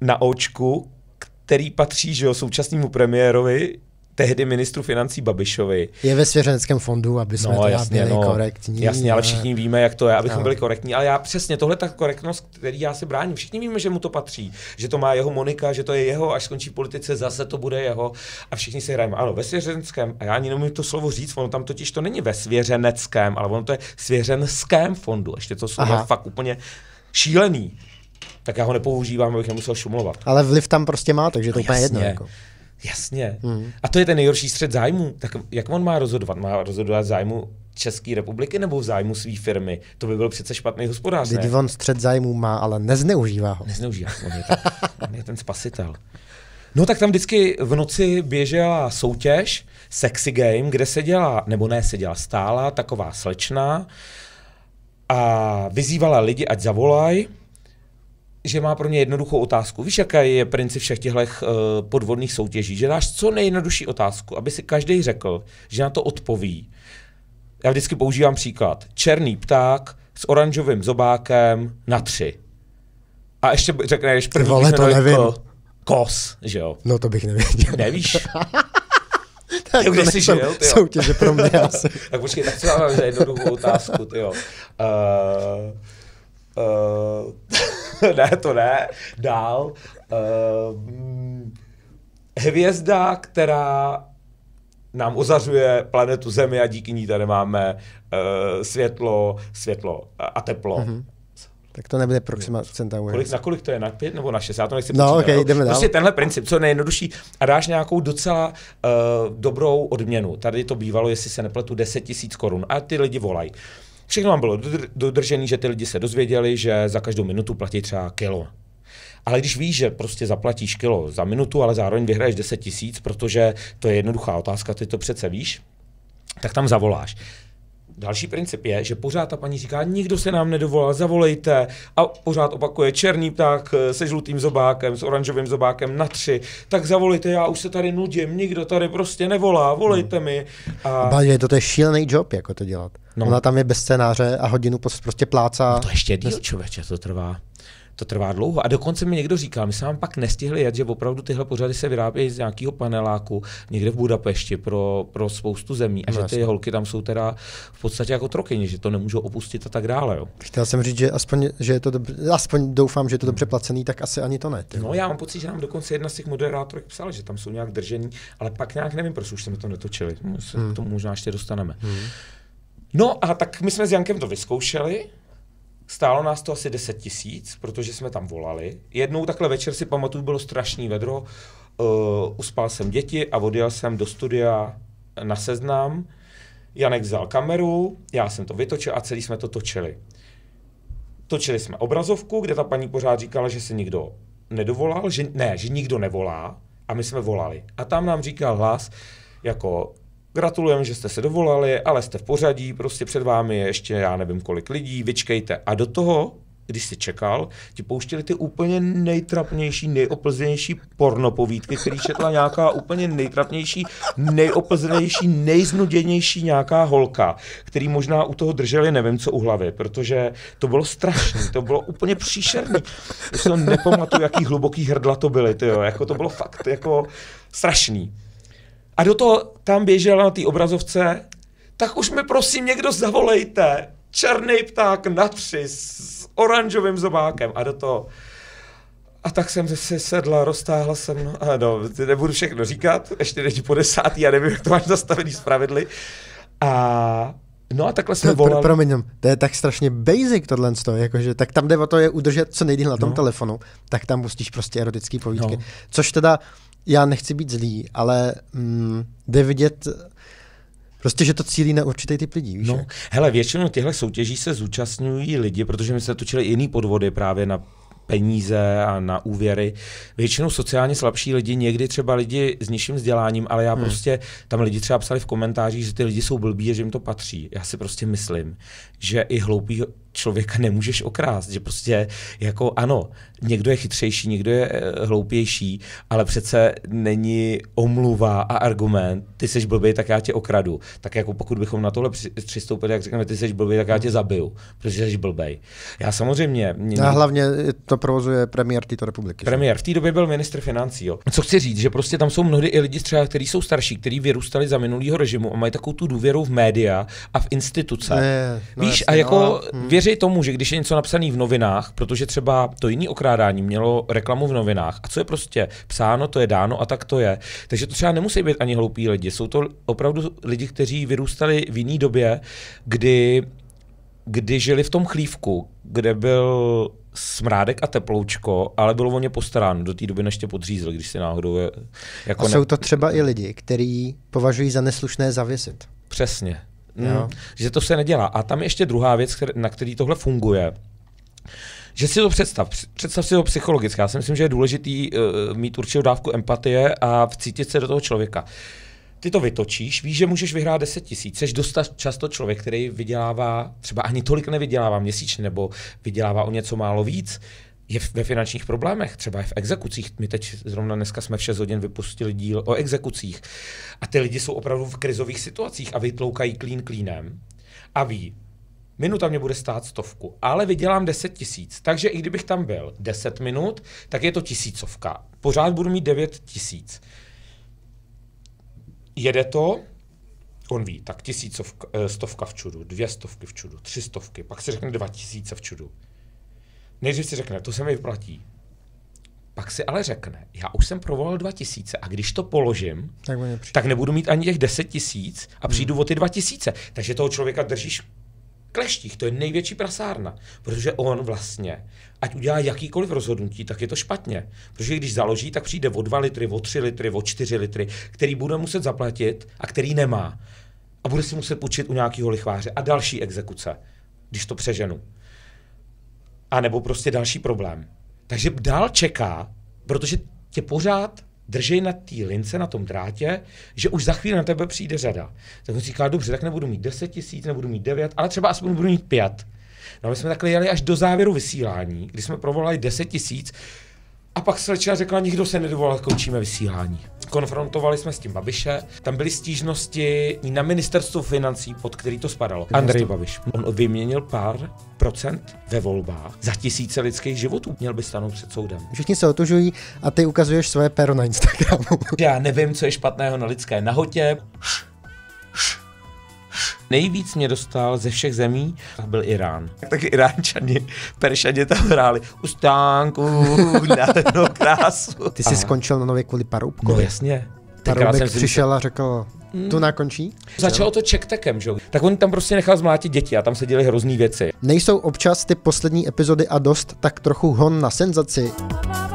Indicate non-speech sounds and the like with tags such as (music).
na očku, který patří že jo, současnému premiérovi, tehdy ministru financí Babišovi. Je ve svěřenském fondu, aby jsme no, teda jasně, byli no, korektní. Jasně, ale všichni víme, jak to je, abychom no. byli korektní. Ale já přesně, tohle ta korektnost, který já si bráním. Všichni víme, že mu to patří, že to má jeho Monika, že to je jeho, až skončí politice, zase to bude jeho. A všichni si hrajeme, ano, ve svěřenském, a já ani nemůžu to slovo říct, ono tam totiž to není ve svěřeneckém, ale ono to je svěřenském fondu. Ještě to jsou fakt úplně šílený tak já ho nepoužívám, abych nemusel šumlovat. Ale vliv tam prostě má, takže to no, úplně jasně. jedno. Jako. Jasně. Hmm. A to je ten nejhorší střed zájmu. Tak jak on má rozhodovat? Má rozhodovat zájmu České republiky nebo v zájmu své firmy? To by byl přece špatný hospodář. Teď on střed zájmu má, ale nezneužívá ho. Nezneužívá. On je, (laughs) on je ten spasitel. No tak tam vždycky v noci běžela soutěž Sexy Game, kde se dělá, nebo ne, se dělá stála taková slečna a vyzývala lidi, ať zavolají že má pro mě jednoduchou otázku. Víš, jaký je princip všech těchto uh, eh, podvodných soutěží? Že dáš co nejjednodušší otázku, aby si každý řekl, že na to odpoví. Já vždycky používám příklad. Černý pták s oranžovým zobákem na tři. A ještě řekneš první Vole, to nevím. Ko, jako kos, že jo? No to bych nevěděl. Nevíš? (laughs) tak jako to jsi žil, soutěže pro mě (laughs) asi. tak počkej, tak co mám za jednoduchou otázku, jo. Uh, uh, (laughs) ne, to ne. Dál. Uh, hvězda, která nám ozařuje planetu Zemi a díky ní tady máme uh, světlo, světlo a teplo. Mm-hmm. Tak to nebude Proxima Centauri. Kolik, na kolik to je? Na pět nebo na šest? Já to nechci No, okay, jdeme dál. Prostě tenhle princip, co je nejjednodušší a dáš nějakou docela uh, dobrou odměnu. Tady to bývalo, jestli se nepletu, 10 tisíc korun a ty lidi volají. Uh, Všechno vám bylo dodržené, že ty lidi se dozvěděli, že za každou minutu platí třeba kilo. Ale když víš, že prostě zaplatíš kilo za minutu, ale zároveň vyhraješ 10 tisíc, protože to je jednoduchá otázka, ty to přece víš, tak tam zavoláš. Další princip je, že pořád ta paní říká, nikdo se nám nedovolal, zavolejte a pořád opakuje černý pták eh, se žlutým zobákem, s oranžovým zobákem na tři, tak zavolejte, já už se tady nudím, nikdo tady prostě nevolá, volejte hmm. mi. A... Báždě, to je šílený job, jako to dělat. No. Ona tam je bez scénáře a hodinu prostě plácá. No to ještě díl, bez... člověče, to trvá to trvá dlouho. A dokonce mi někdo říkal, my jsme vám pak nestihli jet, že opravdu tyhle pořady se vyrábějí z nějakého paneláku někde v Budapešti pro, pro spoustu zemí a no, že ty jasný. holky tam jsou teda v podstatě jako trokyně, že to nemůžou opustit a tak dále. Jo. Chtěl jsem říct, že aspoň, že je to dobře, aspoň doufám, že je to dobře placený, tak asi ani to ne. Tyhle. No já mám pocit, že nám dokonce jedna z těch moderátorů psala, že tam jsou nějak držení, ale pak nějak nevím, proč už jsme to netočili. Se hmm. k tomu možná ještě dostaneme. Hmm. No a tak my jsme s Jankem to vyzkoušeli, Stálo nás to asi 10 tisíc, protože jsme tam volali. Jednou takhle večer si pamatuju, bylo strašný vedro, uh, uspal jsem děti a odjel jsem do studia na seznam. Janek vzal kameru, já jsem to vytočil a celý jsme to točili. Točili jsme obrazovku, kde ta paní pořád říkala, že se nikdo nedovolal, že ne, že nikdo nevolá a my jsme volali. A tam nám říkal hlas, jako Gratulujeme, že jste se dovolali, ale jste v pořadí, prostě před vámi je ještě já nevím kolik lidí, vyčkejte. A do toho když jsi čekal, ti pouštěli ty úplně nejtrapnější, nejoplzenější pornopovídky, který četla nějaká úplně nejtrapnější, nejoplzenější, nejznuděnější nějaká holka, který možná u toho drželi nevím co u hlavy, protože to bylo strašné, to bylo úplně příšerné. Já se nepamatuju, jaký hluboký hrdla to byly, tyjo, jako to bylo fakt jako strašný a do toho tam běžela na té obrazovce, tak už mi prosím někdo zavolejte, černý pták na tři s oranžovým zobákem a do toho. A tak jsem se sedla, roztáhla jsem, no, a no, nebudu všechno říkat, ještě než po desátý, já nevím, jak to máš zastavený z pravidly. A No a takhle jsme volali. Pro, promiň, to je tak strašně basic tohle, to, jakože, tak tam jde o to je udržet co nejdýl na tom no. telefonu, tak tam pustíš prostě erotické povídky. No. Což teda já nechci být zlý, ale mm, jde vidět, Prostě, že to cílí na určitý typ lidí, víš? No, hele, většinou těchto soutěží se zúčastňují lidi, protože my jsme točili jiný podvody právě na peníze a na úvěry. Většinou sociálně slabší lidi, někdy třeba lidi s nižším vzděláním, ale já hmm. prostě, tam lidi třeba psali v komentářích, že ty lidi jsou blbí a že jim to patří. Já si prostě myslím, že i hloupí člověka nemůžeš okrást, že prostě jako ano, někdo je chytřejší, někdo je eh, hloupější, ale přece není omluva a argument, ty seš blbý, tak já tě okradu. Tak jako pokud bychom na tohle přistoupili, jak řekneme, ty seš blbý, tak já tě zabiju, protože jsi blbej. Já samozřejmě... Mě... A hlavně eh, to provozuje premiér této republiky. Premiér, v té době byl ministr financí, jo. Co chci říct, že prostě tam jsou mnohdy i lidi třeba, kteří jsou starší, kteří vyrůstali za minulého režimu a mají takovou tu důvěru v média a v instituce. Ne, no Víš, jasný, a jako no, věří věří tomu, že když je něco napsané v novinách, protože třeba to jiné okrádání mělo reklamu v novinách, a co je prostě psáno, to je dáno a tak to je. Takže to třeba nemusí být ani hloupí lidi. Jsou to opravdu lidi, kteří vyrůstali v jiné době, kdy, kdy žili v tom chlívku, kde byl smrádek a teploučko, ale bylo o ně postaráno do té doby, než tě podřízl, když si náhodou... Je, jako a ne... jsou to třeba i lidi, kteří považují za neslušné zavěsit. Přesně. Mm. Že to se nedělá. A tam je ještě druhá věc, na který tohle funguje. Že si to představ, představ si to psychologicky. Já si myslím, že je důležitý uh, mít určitou dávku empatie a vcítit se do toho člověka. Ty to vytočíš, víš, že můžeš vyhrát 10 tisíc. Jsi dost často člověk, který vydělává, třeba ani tolik nevydělává měsíčně, nebo vydělává o něco málo víc je ve finančních problémech, třeba je v exekucích. My teď zrovna dneska jsme v 6 hodin vypustili díl o exekucích. A ty lidi jsou opravdu v krizových situacích a vytloukají klín klínem a ví, minuta mě bude stát stovku, ale vydělám 10 tisíc. Takže i kdybych tam byl 10 minut, tak je to tisícovka. Pořád budu mít 9 tisíc. Jede to, on ví, tak tisícovka, eh, stovka v čudu, dvě stovky v čudu, tři stovky, pak si řekne dva tisíce v čudu. Nejdřív si řekne, to se mi vyplatí. Pak si ale řekne, já už jsem provolal 2000 a když to položím, tak, tak nebudu mít ani těch 10 tisíc a přijdu hmm. o ty 2000. Takže toho člověka držíš kleštích, to je největší prasárna, protože on vlastně, ať udělá jakýkoliv rozhodnutí, tak je to špatně. Protože když založí, tak přijde o 2 litry, o 3 litry, o 4 litry, který bude muset zaplatit a který nemá. A bude si muset půjčit u nějakého lichváře a další exekuce, když to přeženu a nebo prostě další problém. Takže dál čeká, protože tě pořád drží na té lince, na tom drátě, že už za chvíli na tebe přijde řada. Tak on říká, dobře, tak nebudu mít 10 tisíc, nebudu mít 9, ale třeba aspoň budu mít 5. No my jsme takhle jeli až do závěru vysílání, kdy jsme provolali 10 tisíc a pak slečna řekla, nikdo se nedovolal, končíme vysílání konfrontovali jsme s tím Babiše. Tam byly stížnosti na ministerstvo financí, pod který to spadalo. Andrej Babiš. On vyměnil pár procent ve volbách za tisíce lidských životů. Měl by stanout před soudem. Všichni se otužují a ty ukazuješ své pero na Instagramu. Já nevím, co je špatného na lidské nahotě. Nejvíc mě dostal ze všech zemí byl Irán. tak taky Iránčani, Peršaně tam hráli ustánku, na krásu. Ty jsi Aha. skončil na nově kvůli Paroubkovi. No jasně. Paroubek přišel a řekl, hmm. tu nakončí? Začalo to čektekem, že Tak on tam prostě nechal zmlátit děti a tam se děly hrozný věci. Nejsou občas ty poslední epizody a dost tak trochu hon na senzaci?